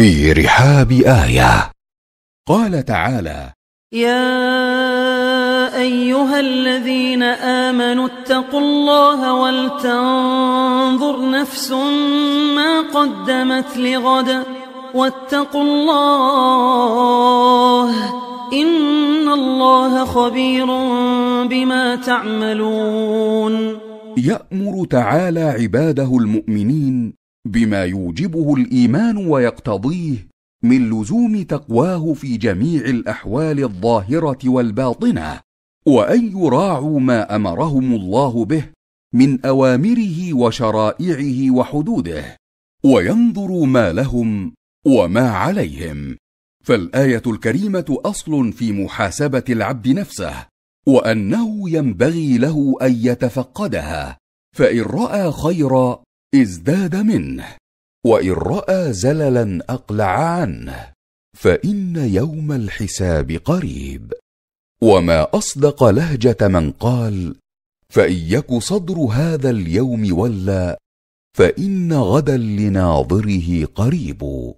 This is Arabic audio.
في رحاب ايه قال تعالى يا ايها الذين امنوا اتقوا الله ولتنظر نفس ما قدمت لغد واتقوا الله ان الله خبير بما تعملون يامر تعالى عباده المؤمنين بما يوجبه الايمان ويقتضيه من لزوم تقواه في جميع الاحوال الظاهره والباطنه وان يراعوا ما امرهم الله به من اوامره وشرائعه وحدوده وينظروا ما لهم وما عليهم فالايه الكريمه اصل في محاسبه العبد نفسه وانه ينبغي له ان يتفقدها فان راى خيرا ازداد منه وان راى زللا اقلع عنه فان يوم الحساب قريب وما اصدق لهجه من قال فان يك صدر هذا اليوم ولى فان غدا لناظره قريب